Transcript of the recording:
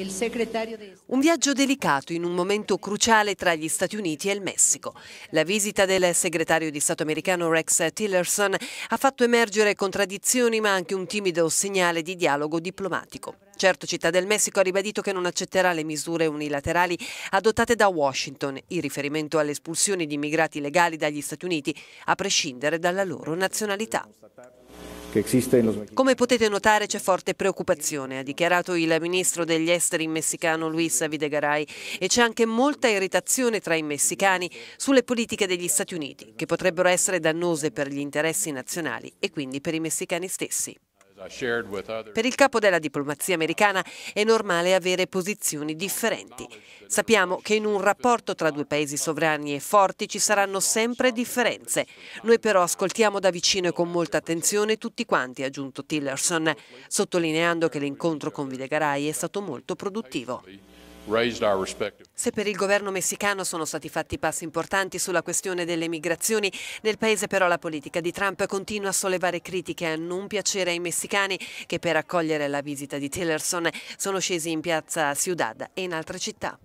Un viaggio delicato in un momento cruciale tra gli Stati Uniti e il Messico. La visita del segretario di Stato americano Rex Tillerson ha fatto emergere contraddizioni ma anche un timido segnale di dialogo diplomatico. Certo, Città del Messico ha ribadito che non accetterà le misure unilaterali adottate da Washington in riferimento all'espulsione di immigrati legali dagli Stati Uniti, a prescindere dalla loro nazionalità. Come potete notare c'è forte preoccupazione, ha dichiarato il ministro degli esteri messicano Luis Videgaray e c'è anche molta irritazione tra i messicani sulle politiche degli Stati Uniti che potrebbero essere dannose per gli interessi nazionali e quindi per i messicani stessi. Per il capo della diplomazia americana è normale avere posizioni differenti. Sappiamo che in un rapporto tra due paesi sovrani e forti ci saranno sempre differenze. Noi però ascoltiamo da vicino e con molta attenzione tutti quanti, ha aggiunto Tillerson, sottolineando che l'incontro con Videgaray è stato molto produttivo. Se per il governo messicano sono stati fatti passi importanti sulla questione delle migrazioni, nel paese però la politica di Trump continua a sollevare critiche e a non piacere ai messicani che per accogliere la visita di Tillerson sono scesi in piazza Ciudad e in altre città.